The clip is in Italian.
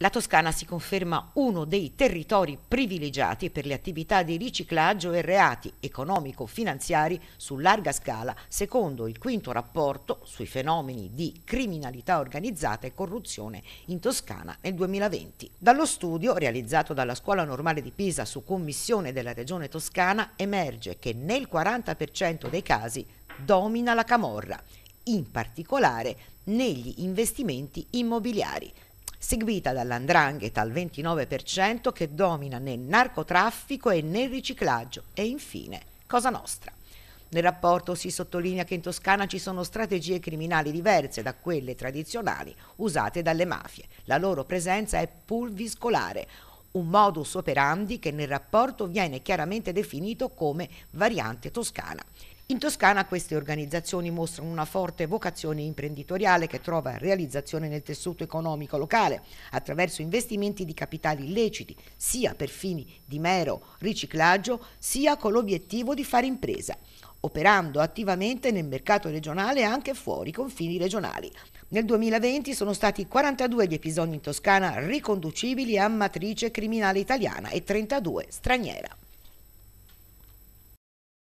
La Toscana si conferma uno dei territori privilegiati per le attività di riciclaggio e reati economico-finanziari su larga scala, secondo il quinto rapporto sui fenomeni di criminalità organizzata e corruzione in Toscana nel 2020. Dallo studio realizzato dalla Scuola Normale di Pisa su commissione della Regione Toscana emerge che nel 40% dei casi domina la camorra, in particolare negli investimenti immobiliari seguita dall'andrangheta al 29% che domina nel narcotraffico e nel riciclaggio e infine Cosa Nostra. Nel rapporto si sottolinea che in Toscana ci sono strategie criminali diverse da quelle tradizionali usate dalle mafie. La loro presenza è pulviscolare, un modus operandi che nel rapporto viene chiaramente definito come variante toscana. In Toscana queste organizzazioni mostrano una forte vocazione imprenditoriale che trova realizzazione nel tessuto economico locale attraverso investimenti di capitali illeciti, sia per fini di mero riciclaggio, sia con l'obiettivo di fare impresa, operando attivamente nel mercato regionale e anche fuori confini regionali. Nel 2020 sono stati 42 gli episodi in Toscana riconducibili a matrice criminale italiana e 32 straniera.